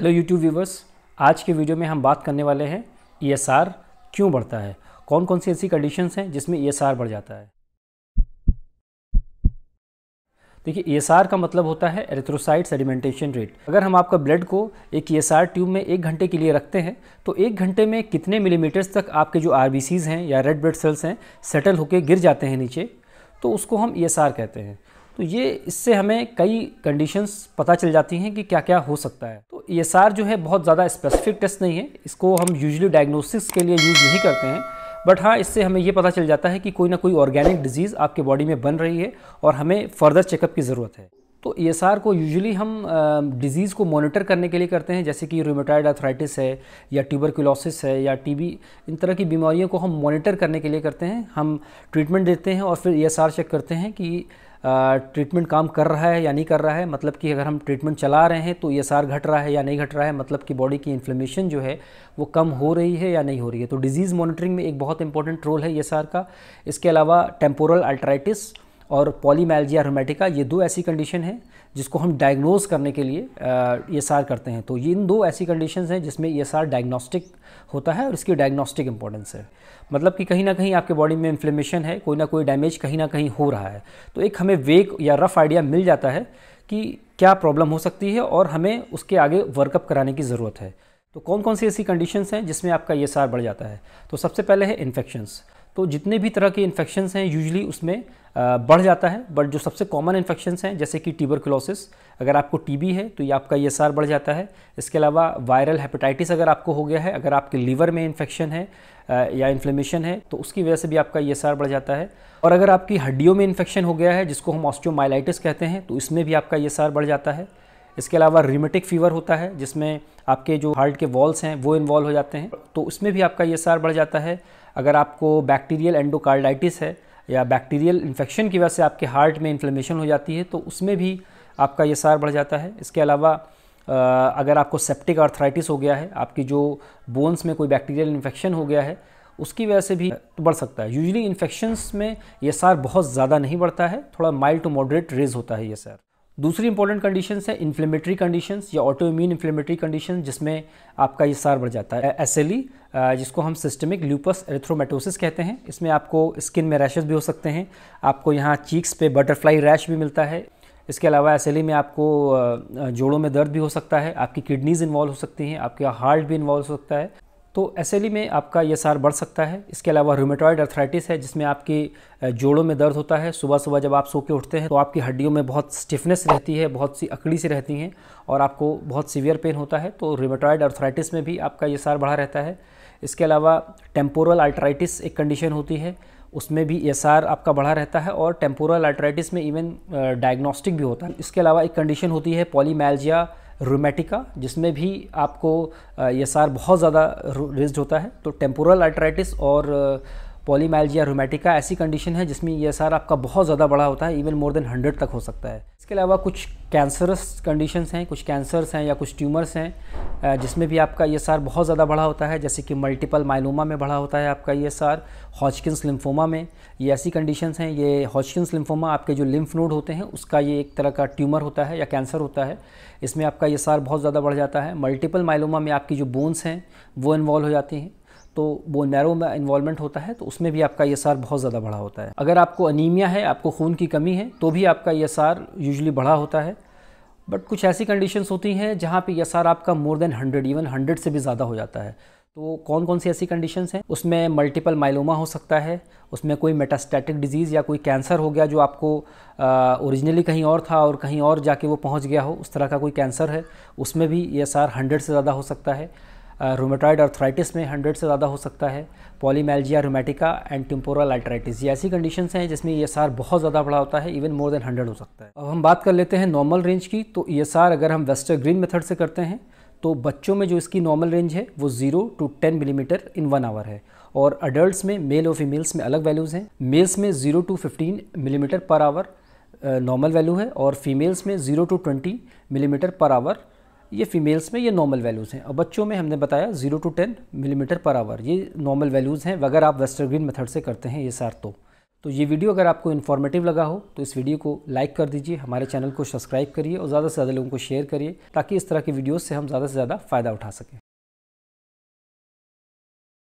hello YouTube viewers आज के video में हम बात करने वाले हैं ई e क्यों बढ़ता है कौन कौन सी ऐसी कंडीशंस हैं जिसमें ई e बढ़ जाता है देखिए ई e का मतलब होता है एरिथ्रोसाइट सेडिमेंटेशन रेट अगर हम आपका ब्लड को एक ई ट्यूब में एक घंटे के लिए रखते हैं तो एक घंटे में कितने मिलीमीटर्स तक आपके जो आर हैं या रेड ब्लड सेल्स हैं सेटल होकर गिर जाते हैं नीचे तो उसको हम ई कहते हैं तो ये इससे हमें कई कंडीशंस पता चल जाती हैं कि क्या क्या हो सकता है तो ई e जो है बहुत ज़्यादा स्पेसिफिक टेस्ट नहीं है इसको हम यूजली डायग्नोसिस के लिए यूज़ नहीं करते हैं बट हाँ इससे हमें ये पता चल जाता है कि कोई ना कोई ऑर्गेनिक डिजीज़ आपके बॉडी में बन रही है और हमें फर्दर चेकअप की ज़रूरत है तो ई e को यूजुअली हम डिज़ीज़ को मॉनिटर करने के लिए करते हैं जैसे कि रोमोटाइड अथराइटिस है या ट्यूबरकुलोसिस है या टीबी इन तरह की बीमारियों को हम मॉनिटर करने के लिए करते हैं हम ट्रीटमेंट देते हैं और फिर ई e चेक करते हैं कि ट्रीटमेंट काम कर रहा है या नहीं कर रहा है मतलब कि अगर हम ट्रीटमेंट चला रहे हैं तो ई घट रहा है या नहीं घट रहा है मतलब कि बॉडी की इन्फ्लेमेशन जो है वो कम हो रही है या नहीं हो रही है तो डिज़ीज़ मॉनिटरिंग में एक बहुत इंपॉर्टेंट रोल है ई का इसके अलावा टेम्पोरल अल्ट्राइटिस और पॉलीमैल्जिया रोमेटिका ये दो ऐसी कंडीशन हैं जिसको हम डायग्नोज करने के लिए ई करते हैं तो ये इन दो ऐसी कंडीशन हैं जिसमें ई डायग्नोस्टिक होता है और इसकी डायग्नोस्टिक इंपॉर्टेंस है मतलब कि कहीं ना कहीं आपके बॉडी में इन्फ्लेमेशन है कोई ना कोई डैमेज कहीं ना कहीं हो रहा है तो एक हमें वेक या रफ़ आइडिया मिल जाता है कि क्या प्रॉब्लम हो सकती है और हमें उसके आगे वर्कअप कराने की ज़रूरत है तो कौन कौन सी ऐसी कंडीशंस हैं जिसमें आपका ये बढ़ जाता है तो सबसे पहले है इन्फेक्शंस तो जितने भी तरह के इन्फेक्शन हैं यूजली उसमें बढ़ जाता है बट जो सबसे कॉमन इन्फेक्शन हैं जैसे कि क्लोसिस अगर आपको टी है तो ये आपका ई e बढ़ जाता है इसके अलावा वायरल हेपेटाइटिस अगर आपको हो गया है अगर आपके लीवर में इन्फेक्शन है या इन्फ्लेमेशन है तो उसकी वजह से भी आपका ई e बढ़ जाता है और अगर आपकी हड्डियों में इन्फेक्शन हो गया है जिसको हम ऑस्ट्रोमाइलाइटिस कहते हैं तो इसमें भी आपका ई e बढ़ जाता है इसके अलावा रिमेटिक फीवर होता है जिसमें आपके जो हार्ट के वॉल्स हैं वो इन्वॉल्व हो जाते हैं तो उसमें भी आपका सार बढ़ जाता है अगर आपको बैक्टीरियल एंडोकार्डाइटिस है या बैक्टीरियल इन्फेक्शन की वजह से आपके हार्ट में इन्फ्लेमेशन हो जाती है तो उसमें भी आपका ये सार बढ़ जाता है इसके अलावा अगर आपको सेप्टिक आर्थराइटिस हो गया है आपकी जो बोन्स में कोई बैक्टीरियल इन्फेक्शन हो गया है उसकी वजह से भी तो बढ़ सकता है यूजली इन्फेक्शंस में ये सार बहुत ज़्यादा नहीं बढ़ता है थोड़ा माइल्ड टू मॉडरेट रेज होता है ये सार दूसरी इंपॉर्टेंट कंडीशन है इन्फ्लेमेटरी कंडीशंस या ऑटो इम्यून इन्फ्लेमेटरी कंडीशन जिसमें आपका ये सार बढ़ जाता है एस जिसको हम सिस्टमिक ल्यूपस एरिथ्रोमेटोसिस कहते हैं इसमें आपको स्किन में रैशेज भी हो सकते हैं आपको यहाँ चीक्स पे बटरफ्लाई रैश भी मिलता है इसके अलावा एस में आपको जोड़ों में दर्द भी हो सकता है आपकी किडनीज़ इन्वॉल्व हो सकती हैं आपका हार्ट भी इन्वॉल्व हो सकता है तो एस e में आपका ये सार बढ़ सकता है इसके अलावा रूमेटॉयड अर्थराइटिस है जिसमें आपकी जोड़ों में दर्द होता है सुबह सुबह जब आप सो के उठते हैं तो आपकी हड्डियों में बहुत स्टिफनेस रहती है बहुत सी अकड़ी सी रहती हैं और आपको बहुत सीवियर पेन होता है तो रूमेटॉयड अर्थराइटिस में भी आपका ये सार बढ़ा रहता है इसके अलावा टेम्पोरल अल्ट्राइटिस एक कंडीशन होती है उसमें भी एस आपका बढ़ा रहता है और टेम्पोरल अल्ट्राइटिस में इवन डायग्नोस्टिक भी होता है इसके अलावा एक कंडीशन होती है पॉलीमैल्जिया रोमेटिका जिसमें भी आपको ये सार बहुत ज़्यादा रिज्ड होता है तो टेम्पोरल आर्ट्राइटिस और पॉलीमाइलजिया रोमेटिका ऐसी कंडीशन है जिसमें यह सार आपका बहुत ज़्यादा बड़ा होता है इवन मोर देन हंड्रेड तक हो सकता है इसके अलावा कुछ कैंसरस कंडीशंस हैं कुछ कैंसर्स हैं या कुछ ट्यूमर्स हैं जिसमें भी आपका ये सार बहुत ज़्यादा बड़ा होता है जैसे कि मल्टीपल माइलोमा में बड़ा होता है आपका ये सार हॉचकिंस लिम्फोमा में ये ऐसी कंडीशंस हैं ये हॉचकिंस लिम्फोमा आपके जो लिम्फ नोड होते हैं उसका ये एक तरह का ट्यूमर होता है या कैंसर होता है इसमें आपका ये सार बहुत ज़्यादा बढ़ जाता है मल्टीपल माइलोमा में आपकी जो बोन्स हैं वो इन्वॉल्व हो जाती हैं तो वो नैरो में इन्वॉल्वमेंट होता है तो उसमें भी आपका ई e बहुत ज़्यादा बड़ा होता है अगर आपको अनीमिया है आपको खून की कमी है तो भी आपका ई e यूजली बड़ा होता है बट कुछ ऐसी कंडीशंस होती हैं जहाँ पे यसार e आपका more than hundred even hundred से भी ज़्यादा हो जाता है तो कौन कौन सी ऐसी कंडीशंस हैं उसमें मल्टीपल माइलोमा हो सकता है उसमें कोई मेटास्टैटिक डिजीज़ या कोई कैंसर हो गया जो आपको ओरिजिनली कहीं और था और कहीं और जाके वो पहुंच गया हो उस तरह का कोई कैंसर है उसमें भी ये सार हंड्रेड से ज़्यादा हो सकता है रोमेटॉइड अर्थराइटिस में हंड्रेड से ज़्यादा हो सकता है पॉलीमेल्जिया रोमेटिका एंड टिम्पोरल अल्ट्राइटिस ये ऐसी कंडीशन हैं जिसमें ई e बहुत ज़्यादा बड़ा होता है इवन मोर देन हंड्रेड हो सकता है अब हम बात कर लेते हैं नॉर्मल रेंज की तो ई e अगर हम वेस्टर्न ग्रीन मेथड से करते हैं तो बच्चों में जो इसकी नॉर्मल रेंज है वो zero to ten millimetre in one hour है और अडल्ट में मेल और फीमेल्स में अलग वैल्यूज़ हैं मेल्स में zero to fifteen millimetre per hour normal value है और फीमेल्स में zero to twenty millimetre per hour ये फीमेल्स में ये नॉर्मल वैल्यूज़ हैं और बच्चों में हमने बताया zero to ten millimetre per hour ये नॉर्मल वैल्यूज़ हैं अगर आप वेस्टर्ग्रीन मेथड से करते हैं ये सार तो तो ये वीडियो अगर आपको इन्फॉर्मेटिव लगा हो तो इस वीडियो को लाइक कर दीजिए हमारे चैनल को सब्सक्राइब करिए और ज़्यादा से ज़्यादा लोगों को शेयर करिए ताकि इस तरह की वीडियोज़ से हम ज़्यादा से ज़्यादा फ़ायदा उठा सकें